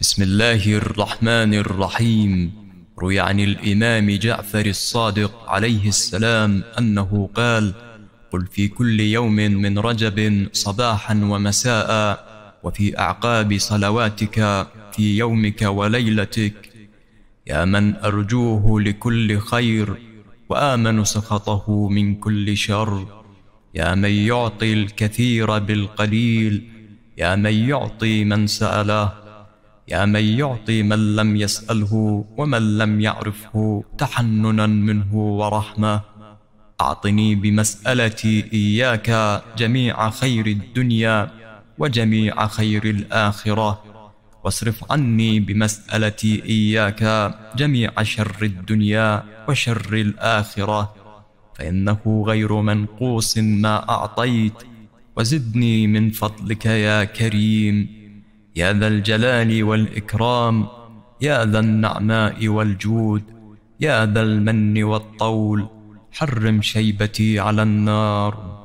بسم الله الرحمن الرحيم روي عن الإمام جعفر الصادق عليه السلام أنه قال قل في كل يوم من رجب صباحا ومساء وفي أعقاب صلواتك في يومك وليلتك يا من أرجوه لكل خير وآمن سخطه من كل شر يا من يعطي الكثير بالقليل يا من يعطي من سأله يا من يعطي من لم يسأله ومن لم يعرفه تحننا منه ورحمة أعطني بمسألتي إياك جميع خير الدنيا وجميع خير الآخرة واصرف عني بمسألتي إياك جميع شر الدنيا وشر الآخرة فإنه غير منقوص ما أعطيت وزدني من فضلك يا كريم يا ذا الجلال والإكرام يا ذا النعماء والجود يا ذا المن والطول حرم شيبتي على النار